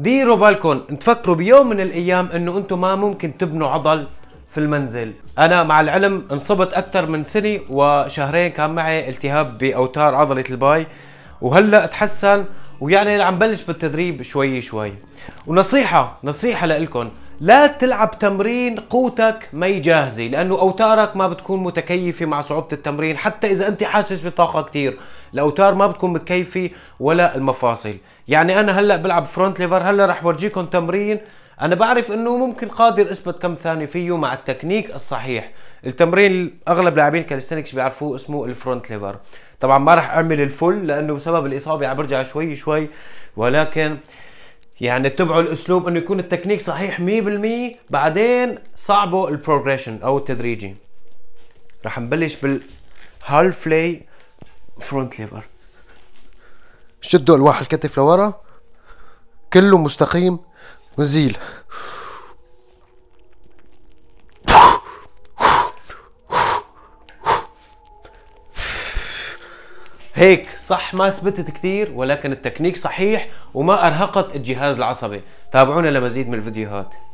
ديروا بالكم تفكروا بيوم من الايام انه انتم ما ممكن تبنوا عضل في المنزل انا مع العلم انصبت اكثر من سنه وشهرين كان معي التهاب باوتار عضله الباي وهلا تحسن ويعني عم بلش بالتدريب شوي شوي ونصيحه نصيحه لكم لا تلعب تمرين قوتك مي جاهزة لأنه أوتارك ما بتكون متكيفة مع صعوبة التمرين حتى إذا أنت حاسس بطاقة كتير الأوتار ما بتكون متكيفة ولا المفاصل يعني أنا هلأ بلعب فرونت ليفر هلأ رح ورجيكم تمرين أنا بعرف أنه ممكن قادر أثبت كم ثانية فيه مع التكنيك الصحيح التمرين أغلب لاعبين كاليستنكس بيعرفوه اسمه الفرونت ليفر طبعا ما رح أعمل الفل لأنه بسبب الإصابة عم برجع شوي شوي ولكن يعني اتبعوا الاسلوب انه يكون التكنيك صحيح 100% بعدين صعبوا البروجريشن او التدريجي رح نبلش بالهال لي فرونت ليبر شدوا الواح الكتف لورا كله مستقيم وزيل هيك صح ما ثبتت كثير ولكن التكنيك صحيح وما ارهقت الجهاز العصبي تابعونا لمزيد من الفيديوهات